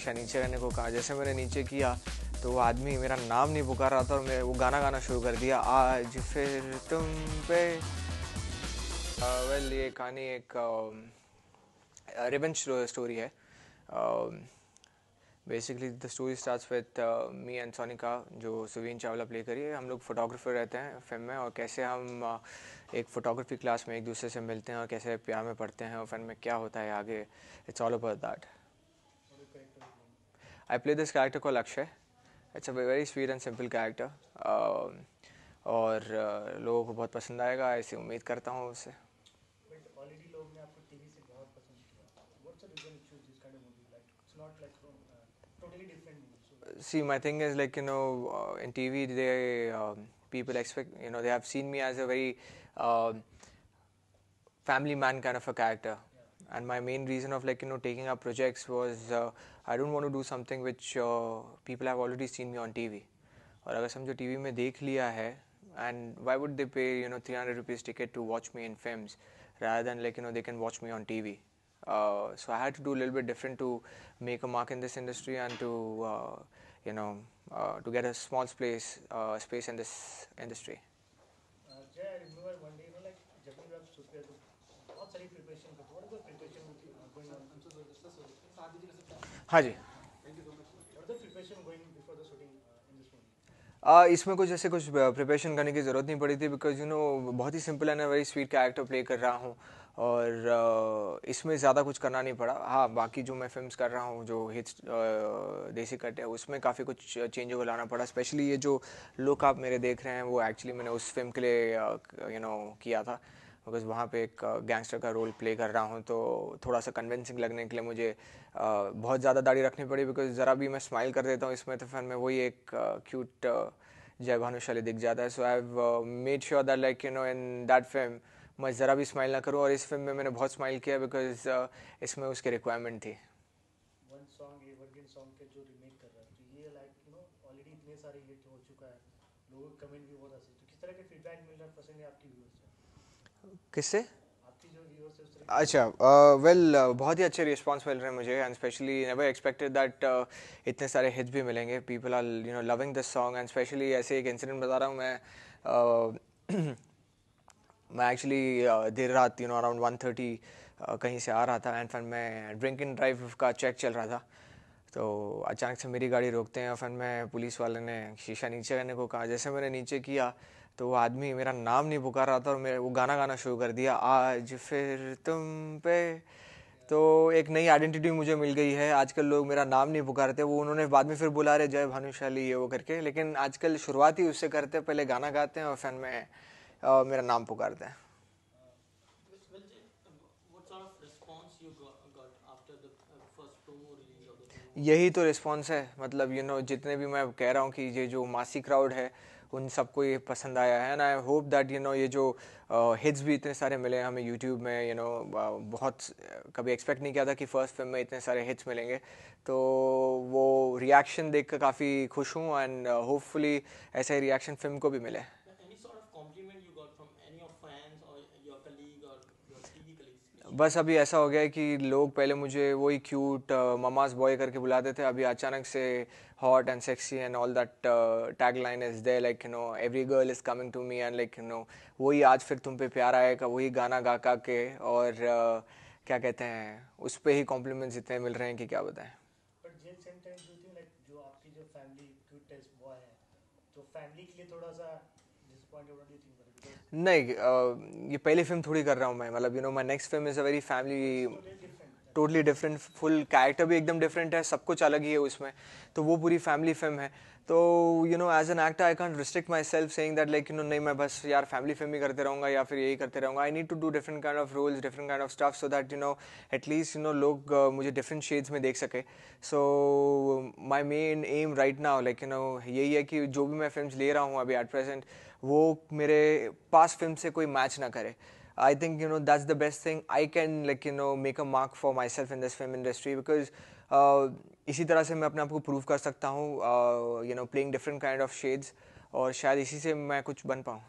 ईशा नीचे रहने को कहा जैसे मैंने नीचे किया तो वो आदमी मेरा नाम नहीं पुकार रहा था और मैं वो गाना गाना शुरू कर दिया आज फिर तुम पे वेल ये कहानी एक रिबन स्टोरी है basically the story starts with me and Sonika जो सुवीन चावला प्ले करी है हम लोग फोटोग्राफर रहते हैं फिल्म में और कैसे हम एक फ़ोटोग्राफी क्लास में एक दूसरे से मिलते हैं और कैसे प्यार में पढ़ते हैं और फिल्म में क्या होता है आगे it's all over that I play this character called Akshay. It's a very sweet and simple character. Uh, और uh, लोगों को बहुत पसंद आएगा ऐसी उम्मीद करता हूँ उससे see my thing is like you know in TV they people expect you know they have seen me as a very family man kind of a character and my main reason of like you know taking up projects was uh, I don't want to do something which uh, people have already seen me on TV. और अगर समझो TV में देख लिया है and why would they pay you know 300 rupees ticket to watch me in films rather than like you know they can watch me on TV uh, so I had to do a little bit different to make a mark in this industry and to you know to get a small space space in this industry हाँ जी uh, आ, इसमें कुछ जैसे कुछ preparation uh, करने की ज़रूरत नहीं पड़ी थी बिकॉज यू नो बहुत ही simple and very sweet character play कर रहा हूँ और uh, इसमें ज़्यादा कुछ करना नहीं पड़ा हाँ बाकी जो मैं फिल्म्स कर रहा हूँ जो हिट्स देसी कट है उसमें काफ़ी कुछ चेंज को लाना पड़ा स्पेशली ये जो लुक आप मेरे देख रहे हैं वो एक्चुअली मैंने उस फिल्म के लिए यू नो किया था बिकॉज वहाँ पे एक गैंगस्टर का रोल प्ले कर रहा हूँ तो थोड़ा सा कन्विंसिंग लगने के लिए मुझे बहुत ज़्यादा दाढ़ी रखनी पड़ी बिकॉज ज़रा भी मैं स्माइल कर देता हूँ इसमें तो फिर मैं वही एक क्यूट जय भानुशाली दिख जाता है so I have made sure that like you know in that film मैं ज़रा भी स्माइल ना करूँ और इस फिल्म में मैंने बहुत स्माइल किया बिकॉज इसमें उसकी रिक्वायरमेंट थी तो सारे लोगों कमेंट भी बहुत अच्छे तो किस तरह के फीडबैक मिल रहा है पसंद है आपकी व्यूअर्स किससे अच्छा वेल बहुत ही अच्छे रिस्पॉन्स मिल रहे हैं मुझे and specially never expected that इतने सारे हिट्स भी मिलेंगे people are you know loving this song and specially ऐसे एक इंसिडेंट बता रहा हूँ मैं मैं एक्चुअली देर रात you know around one thirty कहीं से आ रहा था एंड फिर मैं ड्रिंक एंड ड्राइव का चेक चल रहा था तो अचानक से मेरी गाड़ी रोकते हैं और फिर मैं पुलिस वाले ने शीशा नीचे करने को कहा जैसे मैंने नीचे किया तो वो आदमी मेरा नाम नहीं पुकार रहा था और मेरे वो गाना गाना शुरू कर दिया आज फिर तुम पे तो एक नई आइडेंटिटी मुझे मिल गई है आजकल लोग मेरा नाम नहीं पुकारते वो उन्होंने बाद में फिर बुला रहे जय भानुशाली ये वो करके लेकिन आजकल शुरुआत ही उससे करते हैं पहले गाना गाते हैं और फिर में आ, मेरा नाम पुकारते हैं uh, यही तो रिस्पॉन्स है मतलब यू you नो know, जितने भी मैं कह रहा हूँ कि ये जो मासी क्राउड है उन सबको ये पसंद आया है and I hope that you know ये जो हिट्स भी इतने सारे मिले हमें यूट्यूब में यू you नो know, बहुत कभी एक्सपेक्ट नहीं किया था कि फर्स्ट फिल्म में इतने सारे हिट्स मिलेंगे तो वो रिएक्शन देख कर काफ़ी खुश हूँ एंड होपफुली ऐसा ही रिएक्शन फिल्म को भी मिले बस अभी ऐसा हो गया है कि लोग पहले मुझे वही क्यूट ममाज बॉय करके बुलाते थे अभी अचानक से hot and sexy and all that uh, tagline is there like you know every girl is coming to me and like you know वही आज फिर तुम पे प्यार आएगा वही गाना गा का के और uh, क्या कहते हैं उस पर ही कॉम्प्लीमेंट्स इतने मिल रहे हैं कि क्या बताएं तो नहीं uh, ये पहली फिल्म थोड़ी कर रहा हूँ मैं मतलब you know my next film is a very family totally different full character भी एकदम डिफरेंट है सब कुछ अलग ही है उसमें तो वो पूरी फैमिली फिल्म है तो you know as an actor I can't restrict myself saying that like you know नहीं मैं बस यार फैमिली फिल्म ही करते रहूँगा या फिर यही करते रहूँगा I need to do different kind of roles different kind of stuff so that you know at least you know लोग uh, मुझे डिफरेंट शेड्स में देख सके so my main aim right now like you know यही है कि जो भी मैं फिल्म ले रहा हूँ अभी एट प्रेजेंट वो मेरे पास फिल्म से कोई मैच ना करे I think you know that's the best thing I can like you know make a mark for myself in this film industry because uh, इसी तरह से मैं अपने आप को प्रूव कर सकता हूँ you know playing different kind of shades और शायद इसी से मैं कुछ बन पाऊँ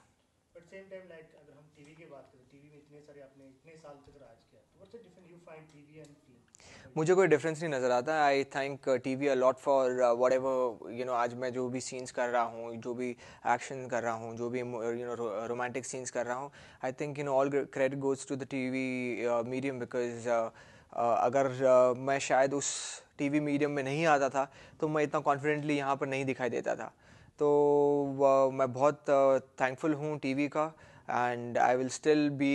साल तक राज किया तो difference you find TV and film मुझे कोई डिफरेंस नहीं नज़र आता I thank TV a lot for whatever you know आज मैं जो भी सीन्स कर रहा हूँ जो भी एक्शन कर रहा हूँ जो भी यू नो रोमांटिक सीन्स कर रहा हूँ I think you know all credit goes to the TV medium because अगर uh, मैं शायद उस टी वी मीडियम में नहीं आता था तो मैं इतना कॉन्फिडेंटली यहाँ पर नहीं दिखाई देता था तो uh, मैं बहुत थैंकफुल uh, हूँ टी वी का and I will still be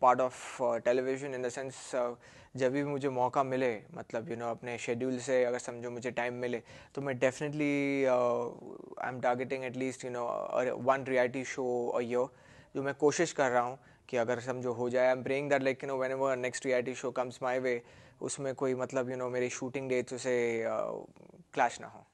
part of television in the uh, जब भी मुझे मौका मिले मतलब यू you नो know, अपने शेड्यूल से अगर समझो मुझे टाइम मिले तो मैं definitely I am targeting at least you know one reality show a year जो मैं कोशिश कर रहा हूँ कि अगर समझो हो जाए I am praying that like you know when वो next reality show comes my way उसमें कोई मतलब यू you नो know, मेरी शूटिंग डेट्स उसे क्लैश uh, ना हो